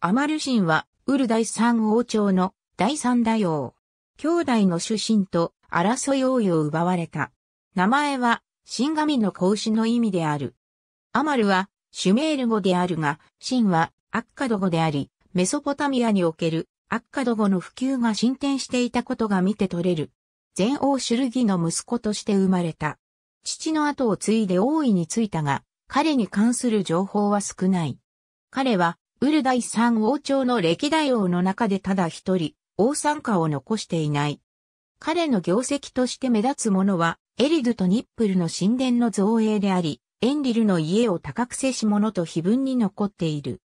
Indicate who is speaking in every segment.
Speaker 1: アマルシンは、ウル第三王朝の第三大王。兄弟の主神と争い王位を奪われた。名前は、神神の子牛の意味である。アマルは、シュメール語であるが、シンは、アッカド語であり、メソポタミアにおける、アッカド語の普及が進展していたことが見て取れる。全王シュルギの息子として生まれた。父の後を継いで王位についたが、彼に関する情報は少ない。彼はウル第三王朝の歴代王の中でただ一人、王参加を残していない。彼の業績として目立つものは、エリドとニップルの神殿の造営であり、エンリルの家を高くせし者と碑文に残っている。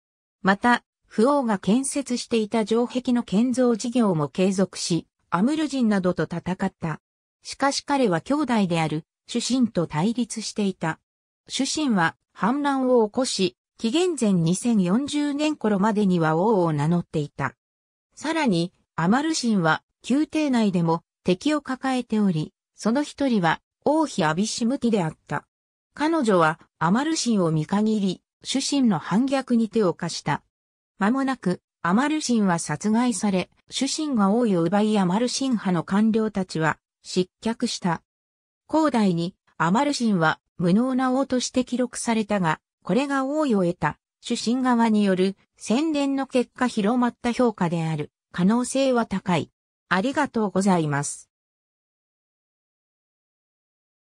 Speaker 1: また、不王が建設していた城壁の建造事業も継続し、アムル人などと戦った。しかし彼は兄弟である、主神と対立していた。主神は反乱を起こし、紀元前2040年頃までには王を名乗っていた。さらに、アマルシンは宮廷内でも敵を抱えており、その一人は王妃アビシムティであった。彼女はアマルシンを見限り、主神の反逆に手を貸した。間もなく、アマルシンは殺害され、主神が王位を奪いアマルシン派の官僚たちは失脚した。後代にアマルシンは無能な王として記録されたが、これが王位を得た、主審側による宣伝の結果広まった評価である可能性は高い。ありがとうござい
Speaker 2: ます。